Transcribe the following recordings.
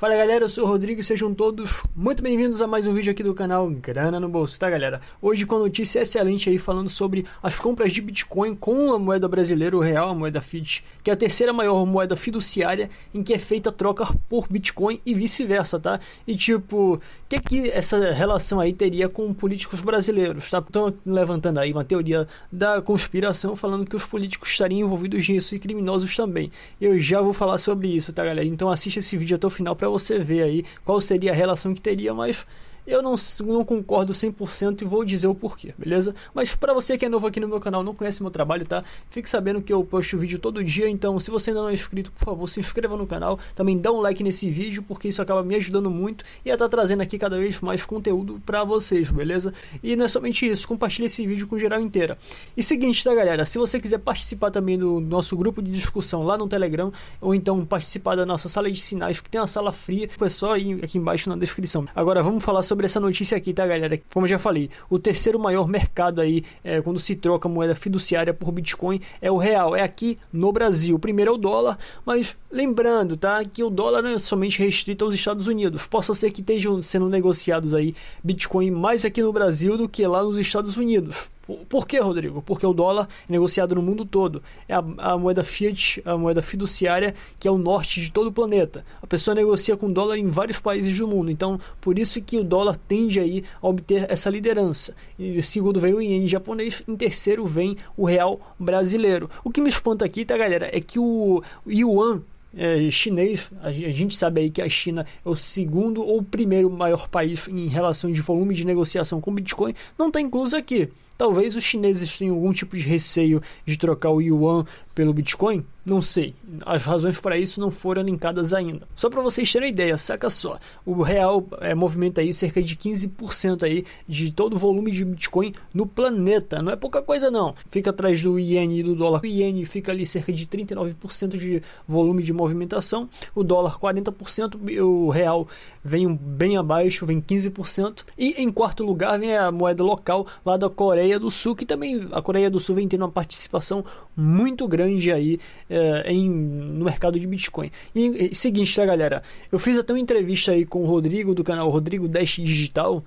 Fala galera, eu sou o Rodrigo, sejam todos muito bem-vindos a mais um vídeo aqui do canal Grana no Bolso, tá galera? Hoje com a notícia excelente aí falando sobre as compras de Bitcoin com a moeda brasileira, o real, a moeda fiat, que é a terceira maior moeda fiduciária em que é feita a troca por Bitcoin e vice-versa, tá? E tipo, o que que essa relação aí teria com políticos brasileiros, tá? Estão levantando aí uma teoria da conspiração falando que os políticos estariam envolvidos nisso e criminosos também. Eu já vou falar sobre isso, tá galera? Então assista esse vídeo até o final para para você ver aí qual seria a relação que teria, mas eu não, não concordo 100% e vou dizer o porquê, beleza? Mas para você que é novo aqui no meu canal, não conhece meu trabalho, tá? Fique sabendo que eu posto vídeo todo dia, então se você ainda não é inscrito, por favor, se inscreva no canal. Também dá um like nesse vídeo, porque isso acaba me ajudando muito e a tá trazendo aqui cada vez mais conteúdo para vocês, beleza? E não é somente isso, compartilhe esse vídeo com geral inteira. E seguinte, tá galera? Se você quiser participar também do nosso grupo de discussão lá no Telegram, ou então participar da nossa sala de sinais, que tem uma sala fria, é só ir aqui embaixo na descrição. Agora vamos falar sobre sobre essa notícia aqui, tá, galera? Como eu já falei, o terceiro maior mercado aí, é, quando se troca moeda fiduciária por Bitcoin, é o real. É aqui no Brasil. O primeiro é o dólar, mas lembrando, tá? Que o dólar não é somente restrito aos Estados Unidos. Possa ser que estejam sendo negociados aí Bitcoin mais aqui no Brasil do que lá nos Estados Unidos. Por que, Rodrigo? Porque o dólar é negociado no mundo todo. É a, a, moeda fiat, a moeda fiduciária, que é o norte de todo o planeta. A pessoa negocia com dólar em vários países do mundo. Então, por isso que o dólar tende aí a obter essa liderança. E segundo vem o iene japonês, em terceiro vem o real brasileiro. O que me espanta aqui, tá, galera, é que o, o yuan é, chinês, a gente sabe aí que a China é o segundo ou primeiro maior país em relação de volume de negociação com Bitcoin, não está incluso aqui. Talvez os chineses tenham algum tipo de receio de trocar o yuan pelo Bitcoin? Não sei. As razões para isso não foram linkadas ainda. Só para vocês terem ideia, saca só. O real é, movimenta aí cerca de 15% aí de todo o volume de Bitcoin no planeta. Não é pouca coisa não. Fica atrás do iene e do dólar. O iene fica ali cerca de 39% de volume de movimentação. O dólar 40%. O real vem bem abaixo, vem 15%. E em quarto lugar vem a moeda local lá da Coreia Coreia do Sul, que também a Coreia do Sul vem tendo uma participação muito grande aí é, em, no mercado de Bitcoin. E, e seguinte, tá galera, eu fiz até uma entrevista aí com o Rodrigo do canal Rodrigo Dash Digital,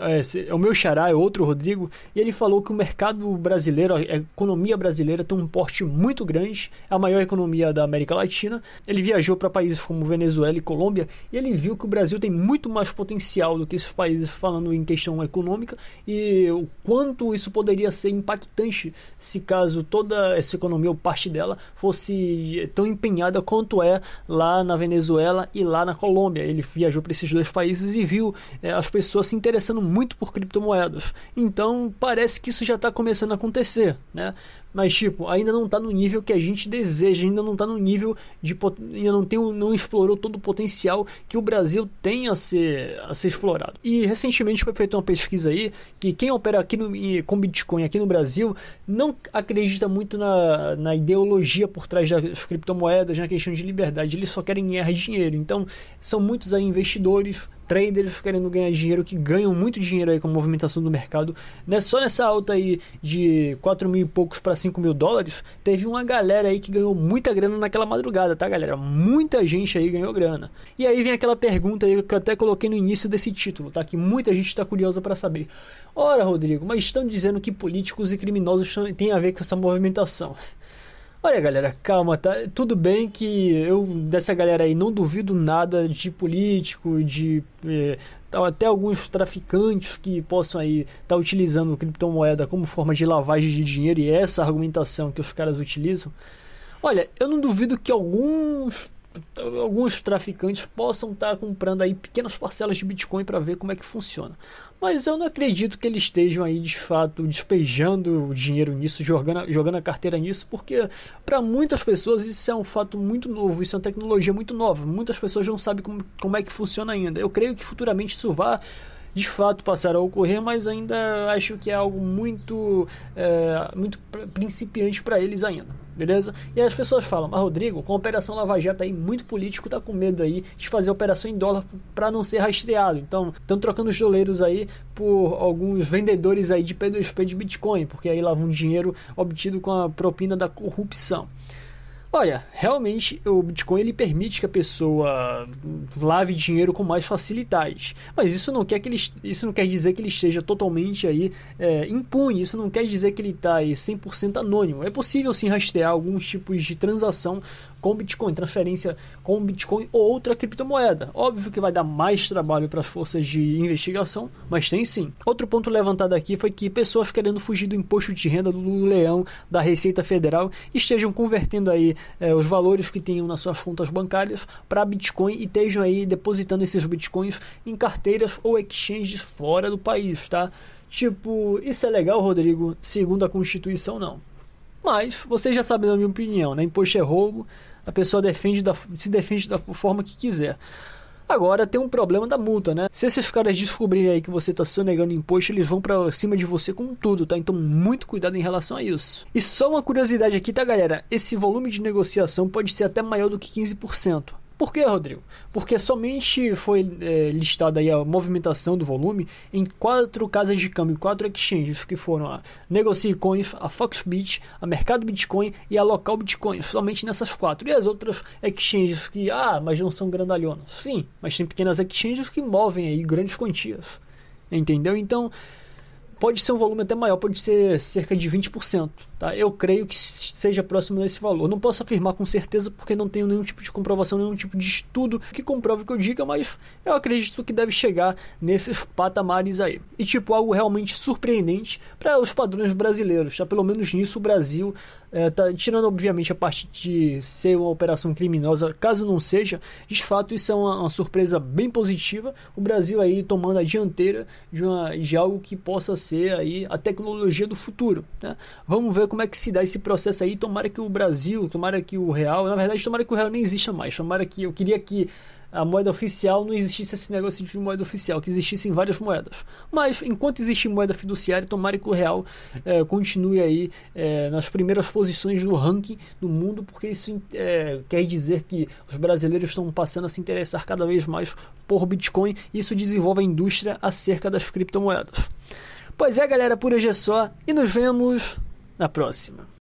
é, é o meu xará, é outro Rodrigo, e ele falou que o mercado brasileiro, a economia brasileira tem um porte muito grande, é a maior economia da América Latina. Ele viajou para países como Venezuela e Colômbia e ele viu que o Brasil tem muito mais potencial do que esses países falando em questão econômica e o quanto isso isso poderia ser impactante se caso toda essa economia ou parte dela fosse tão empenhada quanto é lá na Venezuela e lá na Colômbia. Ele viajou para esses dois países e viu é, as pessoas se interessando muito por criptomoedas. Então parece que isso já está começando a acontecer, né? mas tipo, ainda não está no nível que a gente deseja, ainda não está no nível de ainda não tem não explorou todo o potencial que o Brasil tem a ser a ser explorado. E recentemente foi feita uma pesquisa aí que quem opera aqui no, com Bitcoin aqui no Brasil não acredita muito na, na ideologia por trás das criptomoedas, na questão de liberdade, eles só querem ganhar dinheiro. Então, são muitos aí investidores traders querendo ganhar dinheiro, que ganham muito dinheiro aí com a movimentação do mercado. Né? Só nessa alta aí de 4 mil e poucos para 5 mil dólares, teve uma galera aí que ganhou muita grana naquela madrugada, tá galera? Muita gente aí ganhou grana. E aí vem aquela pergunta aí que eu até coloquei no início desse título, tá? Que muita gente está curiosa para saber. Ora, Rodrigo, mas estão dizendo que políticos e criminosos têm a ver com essa movimentação. Olha, galera, calma, tá? Tudo bem que eu dessa galera aí não duvido nada de político, de eh, até alguns traficantes que possam aí estar tá utilizando criptomoeda como forma de lavagem de dinheiro e é essa argumentação que os caras utilizam. Olha, eu não duvido que alguns alguns traficantes possam estar comprando aí pequenas parcelas de Bitcoin para ver como é que funciona. Mas eu não acredito que eles estejam aí de fato despejando o dinheiro nisso, jogando, jogando a carteira nisso, porque para muitas pessoas isso é um fato muito novo, isso é uma tecnologia muito nova. Muitas pessoas não sabem como, como é que funciona ainda. Eu creio que futuramente isso vá de fato passar a ocorrer, mas ainda acho que é algo muito, é, muito principiante para eles ainda. Beleza? E as pessoas falam, mas Rodrigo, com a Operação Lava Jato aí, muito político tá com medo aí de fazer operação em dólar para não ser rastreado. Então, estão trocando os doleiros aí por alguns vendedores aí de P2P de Bitcoin, porque aí lavam dinheiro obtido com a propina da corrupção. Olha, realmente o Bitcoin ele permite que a pessoa lave dinheiro com mais facilidade, mas isso não quer que ele, isso não quer dizer que ele esteja totalmente aí é, impune. Isso não quer dizer que ele está 100% anônimo. É possível sim rastrear alguns tipos de transação com Bitcoin, transferência com Bitcoin ou outra criptomoeda. Óbvio que vai dar mais trabalho para as forças de investigação, mas tem sim. Outro ponto levantado aqui foi que pessoas querendo fugir do imposto de renda do leão da Receita Federal estejam convertendo aí eh, os valores que tenham nas suas contas bancárias para Bitcoin e estejam aí depositando esses Bitcoins em carteiras ou exchanges fora do país, tá? Tipo, isso é legal, Rodrigo? Segundo a Constituição, não. Mas você já sabe da minha opinião, né? Imposto é roubo, a pessoa defende da, se defende da forma que quiser. Agora tem um problema da multa, né? Se esses caras descobrirem aí que você está sonegando imposto, eles vão para cima de você com tudo, tá? Então muito cuidado em relação a isso. E só uma curiosidade aqui, tá, galera? Esse volume de negociação pode ser até maior do que 15%. Por que, Rodrigo? Porque somente foi é, listada aí a movimentação do volume em quatro casas de câmbio, quatro exchanges, que foram a Negocie Coins, a Foxbit, a Mercado Bitcoin e a Local Bitcoin, somente nessas quatro. E as outras exchanges que, ah, mas não são grandalhonas. Sim, mas tem pequenas exchanges que movem aí grandes quantias, entendeu? Então, pode ser um volume até maior, pode ser cerca de 20%. Tá? Eu creio que seja próximo desse valor. Não posso afirmar com certeza porque não tenho nenhum tipo de comprovação, nenhum tipo de estudo que comprove o que eu diga, mas eu acredito que deve chegar nesses patamares aí. E tipo, algo realmente surpreendente para os padrões brasileiros. Tá? Pelo menos nisso o Brasil, é, tá, tirando obviamente a parte de ser uma operação criminosa, caso não seja, de fato isso é uma, uma surpresa bem positiva. O Brasil aí tomando a dianteira de, uma, de algo que possa ser aí a tecnologia do futuro. Né? Vamos ver ver como é que se dá esse processo aí. Tomara que o Brasil, tomara que o real, na verdade, tomara que o real nem exista mais. Tomara que eu queria que a moeda oficial não existisse esse negócio de moeda oficial, que existissem várias moedas. Mas enquanto existe moeda fiduciária, tomara que o real é, continue aí é, nas primeiras posições do ranking no mundo, porque isso é, quer dizer que os brasileiros estão passando a se interessar cada vez mais por Bitcoin e isso desenvolve a indústria acerca das criptomoedas. Pois é, galera, por hoje é só e nos vemos na próxima.